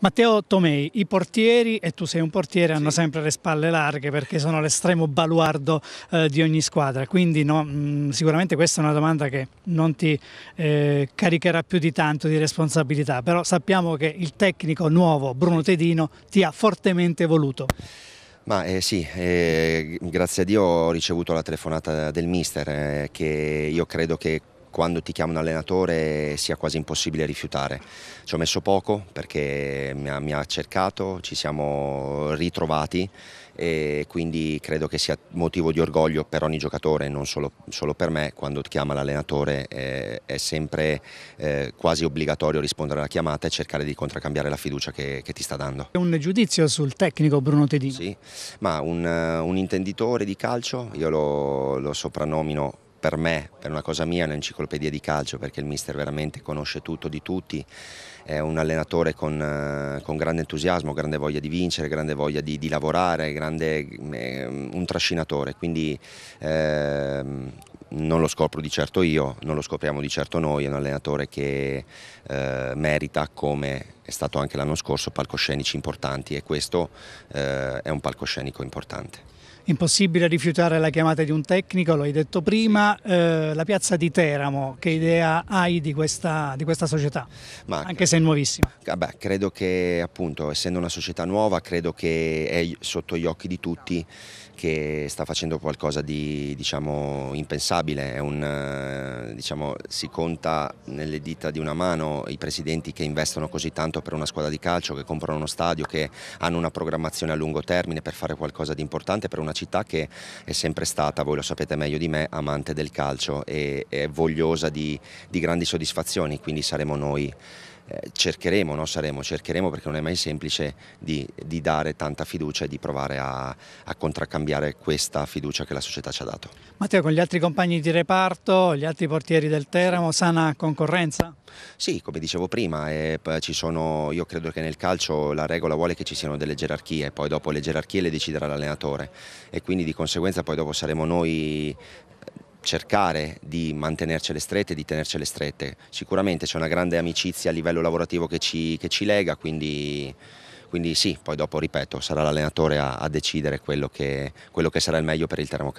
Matteo Tomei, i portieri, e tu sei un portiere, sì. hanno sempre le spalle larghe perché sono l'estremo baluardo eh, di ogni squadra, quindi no, mh, mm, sicuramente questa è una domanda che non ti eh, caricherà più di tanto di responsabilità, però sappiamo che il tecnico nuovo Bruno Tedino ti ha fortemente voluto. Ma eh, sì, eh, grazie a Dio ho ricevuto la telefonata del mister, eh, che io credo che quando ti chiama un allenatore sia quasi impossibile rifiutare. Ci ho messo poco perché mi ha, mi ha cercato, ci siamo ritrovati e quindi credo che sia motivo di orgoglio per ogni giocatore, non solo, solo per me, quando ti chiama l'allenatore eh, è sempre eh, quasi obbligatorio rispondere alla chiamata e cercare di contraccambiare la fiducia che, che ti sta dando. Un giudizio sul tecnico Bruno Tedino? Sì, ma un, un intenditore di calcio, io lo, lo soprannomino per me, per una cosa mia, è un'enciclopedia di calcio perché il mister veramente conosce tutto di tutti, è un allenatore con, eh, con grande entusiasmo, grande voglia di vincere, grande voglia di, di lavorare, grande, ehm, un trascinatore, quindi eh, non lo scopro di certo io, non lo scopriamo di certo noi, è un allenatore che eh, merita come è stato anche l'anno scorso palcoscenici importanti e questo eh, è un palcoscenico importante. Impossibile rifiutare la chiamata di un tecnico, lo hai detto prima. Sì. Eh, la piazza di Teramo, che idea hai di questa, di questa società? Ma Anche se è nuovissima. Vabbè, ah, credo che appunto, essendo una società nuova, credo che è sotto gli occhi di tutti che sta facendo qualcosa di diciamo, impensabile, un, eh, diciamo, si conta nelle dita di una mano i presidenti che investono così tanto per una squadra di calcio, che comprano uno stadio, che hanno una programmazione a lungo termine per fare qualcosa di importante per una città che è sempre stata, voi lo sapete meglio di me, amante del calcio e, e vogliosa di, di grandi soddisfazioni, quindi saremo noi eh, cercheremo, no? Saremo, cercheremo perché non è mai semplice di, di dare tanta fiducia e di provare a, a, contraccambiare questa fiducia che la società ci ha dato. Matteo, con gli altri compagni di reparto, gli altri portieri del Teramo, sana concorrenza? Sì, come dicevo prima, eh, sono, io credo che nel calcio la regola vuole che ci siano delle gerarchie, poi dopo le gerarchie le deciderà l'allenatore e quindi di conseguenza poi dopo saremo noi cercare di mantenercele strette di tenercele strette. Sicuramente c'è una grande amicizia a livello lavorativo che ci, che ci lega, quindi, quindi, sì, poi dopo ripeto sarà l'allenatore a, a decidere quello che, quello che sarà il meglio per il Teramo